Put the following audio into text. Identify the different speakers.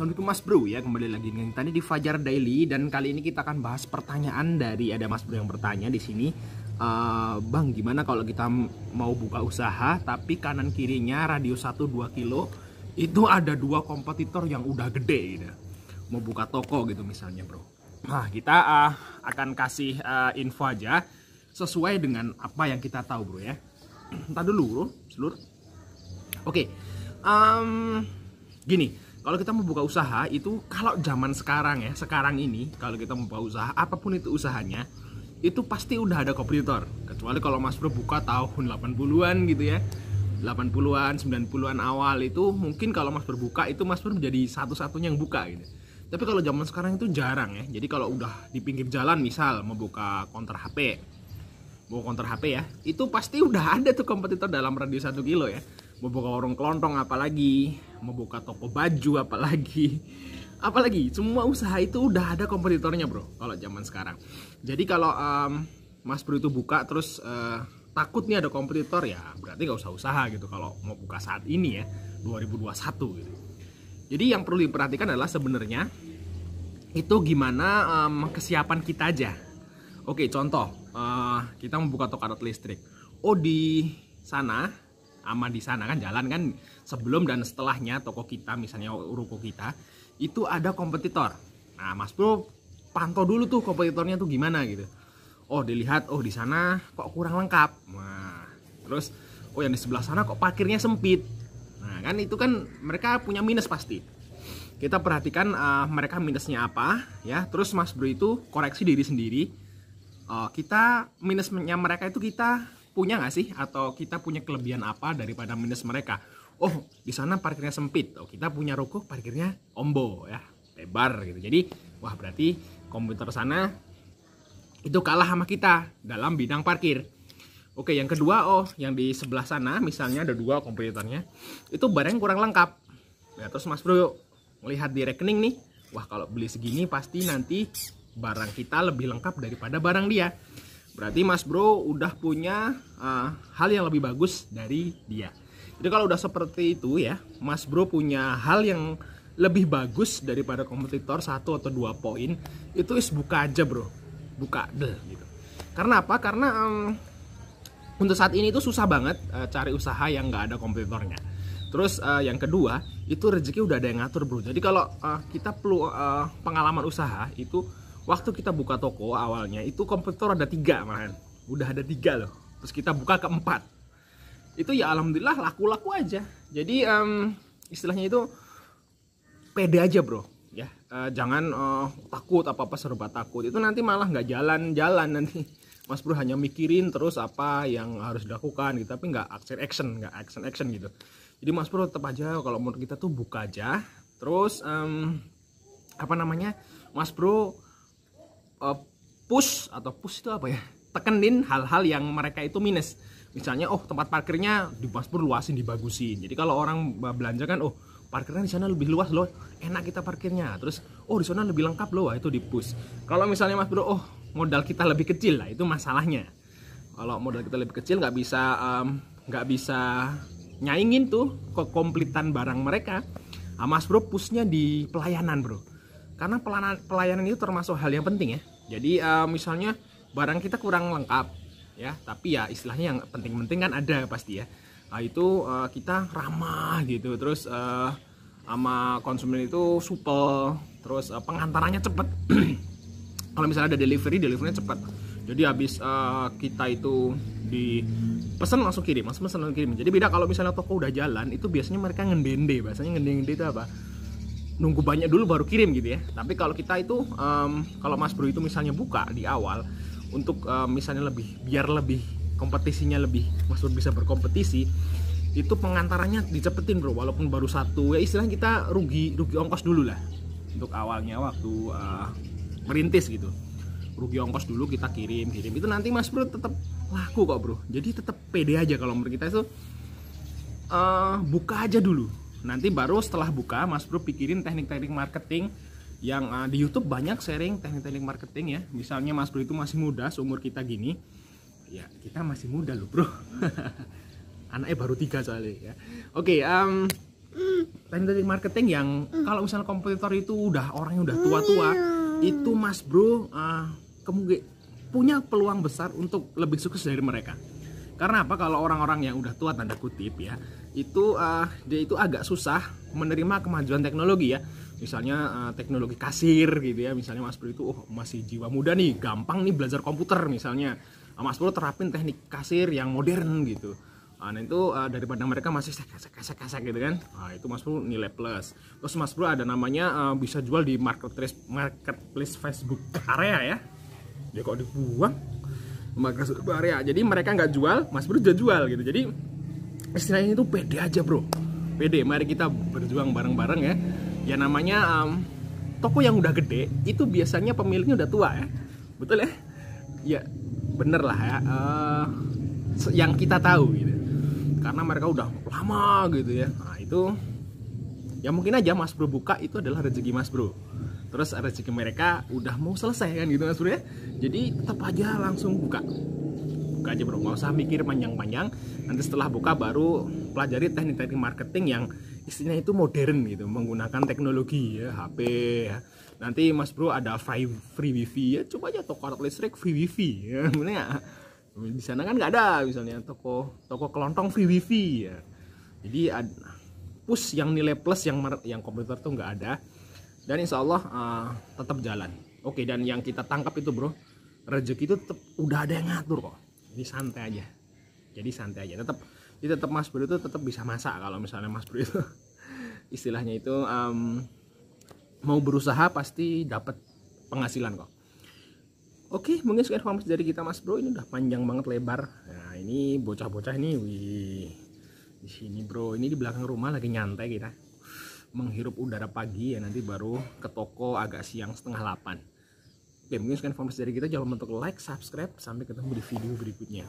Speaker 1: Assalamualaikum Mas Bro ya kembali lagi dengan tadi di Fajar Daily dan kali ini kita akan bahas pertanyaan dari ada Mas Bro yang bertanya di sini e, Bang gimana kalau kita mau buka usaha tapi kanan kirinya radio 1 2 kilo itu ada dua kompetitor yang udah gede gitu mau buka toko gitu misalnya Bro Nah kita uh, akan kasih uh, info aja sesuai dengan apa yang kita tahu Bro ya Entar dulu Bro, seluruh Oke okay. um, gini kalau kita mau buka usaha itu kalau zaman sekarang ya sekarang ini kalau kita mau buka usaha apapun itu usahanya itu pasti udah ada kompetitor kecuali kalau Mas Bro buka tahun 80-an gitu ya 80-an, 90-an awal itu mungkin kalau Mas Bro buka itu Mas Bro menjadi satu-satunya yang buka gitu. Tapi kalau zaman sekarang itu jarang ya. Jadi kalau udah di pinggir jalan misal mau buka konter HP, mau konter HP ya, itu pasti udah ada tuh kompetitor dalam radius 1 kilo ya. Mau buka warung kelontong apalagi, mau buka toko baju apalagi apalagi semua usaha itu udah ada kompetitornya bro kalau zaman sekarang jadi kalau um, mas bro itu buka terus uh, eh, takut nih ada kompetitor ya berarti nggak usah usaha gitu kalau mau buka saat ini ya 2021 gitu jadi yang perlu diperhatikan adalah sebenarnya itu gimana um, kesiapan kita aja oke contoh uh, kita membuka toko alat listrik oh di sana aman di sana kan jalan kan sebelum dan setelahnya toko kita misalnya ruko kita itu ada kompetitor nah mas bro pantau dulu tuh kompetitornya tuh gimana gitu oh dilihat oh di sana kok kurang lengkap nah terus oh yang di sebelah sana kok parkirnya sempit nah kan itu kan mereka punya minus pasti kita perhatikan uh, mereka minusnya apa ya terus mas bro itu koreksi diri sendiri uh, kita minusnya mereka itu kita punya nggak sih atau kita punya kelebihan apa daripada minus mereka oh di sana parkirnya sempit oh kita punya ruko parkirnya ombo ya lebar gitu jadi wah berarti komputer sana itu kalah sama kita dalam bidang parkir oke yang kedua oh yang di sebelah sana misalnya ada dua komputernya itu barang kurang lengkap ya terus mas bro melihat di rekening nih wah kalau beli segini pasti nanti barang kita lebih lengkap daripada barang dia berarti Mas Bro udah punya uh, hal yang lebih bagus dari dia. Jadi kalau udah seperti itu ya, Mas Bro punya hal yang lebih bagus daripada kompetitor satu atau dua poin, itu is buka aja bro, buka deh gitu. Karena apa? Karena um, untuk saat ini itu susah banget uh, cari usaha yang nggak ada kompetitornya. Terus uh, yang kedua itu rezeki udah ada yang ngatur bro. Jadi kalau uh, kita perlu uh, pengalaman usaha itu waktu kita buka toko awalnya itu kompetitor ada tiga malahan udah ada tiga loh terus kita buka keempat itu ya alhamdulillah laku-laku aja jadi um, istilahnya itu pede aja bro ya uh, jangan uh, takut apa apa serba takut itu nanti malah nggak jalan-jalan nanti Mas Bro hanya mikirin terus apa yang harus dilakukan gitu tapi nggak action action nggak action action gitu jadi Mas Bro tetap aja kalau menurut kita tuh buka aja terus um, apa namanya Mas Bro uh, push atau push itu apa ya tekenin hal-hal yang mereka itu minus misalnya oh tempat parkirnya di pas perluasin dibagusin jadi kalau orang belanja kan oh parkirnya di sana lebih luas loh enak kita parkirnya terus oh di sana lebih lengkap loh itu di push kalau misalnya mas bro oh modal kita lebih kecil lah itu masalahnya kalau modal kita lebih kecil nggak bisa nggak um, bisa nyaingin tuh kekomplitan barang mereka nah, mas bro pushnya di pelayanan bro karena pelayanan, pelayanan itu termasuk hal yang penting ya jadi uh, misalnya barang kita kurang lengkap ya tapi ya istilahnya yang penting-penting kan ada pasti ya nah, itu uh, kita ramah gitu terus uh, sama konsumen itu supel terus uh, pengantarannya cepet kalau misalnya ada delivery deliverynya cepet jadi habis uh, kita itu di pesan langsung kirim langsung pesan langsung kirim jadi beda kalau misalnya toko udah jalan itu biasanya mereka ngendende bahasanya ngendende itu apa nunggu banyak dulu baru kirim gitu ya tapi kalau kita itu um, kalau Mas Bro itu misalnya buka di awal untuk um, misalnya lebih biar lebih kompetisinya lebih Mas Bro bisa berkompetisi itu pengantarannya dicepetin bro walaupun baru satu ya istilah kita rugi rugi ongkos dulu lah untuk awalnya waktu uh, merintis gitu rugi ongkos dulu kita kirim kirim itu nanti mas bro tetap laku kok bro jadi tetap pede aja kalau menurut kita itu uh, buka aja dulu nanti baru setelah buka Mas Bro pikirin teknik-teknik marketing yang uh, di YouTube banyak sharing teknik-teknik marketing ya misalnya Mas Bro itu masih muda seumur kita gini ya kita masih muda loh Bro anaknya baru tiga soalnya ya oke okay, um, teknik-teknik marketing yang kalau misalnya kompetitor itu udah orangnya udah tua-tua itu Mas Bro uh, ah, kemungkinan punya peluang besar untuk lebih sukses dari mereka karena apa kalau orang-orang yang udah tua tanda kutip ya itu uh, dia itu agak susah menerima kemajuan teknologi ya misalnya uh, teknologi kasir gitu ya misalnya Mas bro itu oh masih jiwa muda nih gampang nih belajar komputer misalnya uh, Mas bro terapin teknik kasir yang modern gitu ah, Nah itu uh, daripada mereka masih kesek-kesek gitu kan uh, itu mas bro nilai plus Terus mas bro ada namanya uh, bisa jual di marketplace, marketplace Facebook area ya dia ya, kok dibuang Marketplace area Jadi mereka nggak jual mas bro jual gitu Jadi istilahnya itu pede aja bro pede mari kita berjuang bareng-bareng ya ya namanya um, toko yang udah gede itu biasanya pemiliknya udah tua ya betul ya ya bener lah ya uh, yang kita tahu gitu karena mereka udah lama gitu ya nah itu ya mungkin aja mas bro buka itu adalah rezeki mas bro terus rezeki mereka udah mau selesai kan gitu mas bro ya jadi tetap aja langsung buka buka aja bro nggak usah mikir panjang-panjang nanti setelah buka baru pelajari teknik-teknik marketing yang istilahnya itu modern gitu menggunakan teknologi ya HP ya nanti mas bro ada free free wifi ya coba aja toko alat listrik free wifi ya sebenarnya di sana kan nggak ada misalnya toko toko kelontong free wifi ya jadi push yang nilai plus yang yang komputer tuh nggak ada dan insya Allah uh, tetap jalan oke dan yang kita tangkap itu bro rezeki itu tetap udah ada yang ngatur kok ini santai aja jadi santai aja tetap jadi tetap Mas Bro itu tetap bisa masak kalau misalnya Mas Bro itu istilahnya itu um, mau berusaha pasti dapat penghasilan kok Oke, mungkin sekian informasi dari kita Mas Bro. Ini udah panjang banget lebar. Nah, ini bocah-bocah ini, wih. Di sini Bro, ini di belakang rumah lagi nyantai kita. Menghirup udara pagi ya nanti baru ke toko agak siang setengah 8 ya mungkin sekian informasi dari kita jangan lupa untuk like subscribe sampai ketemu di video berikutnya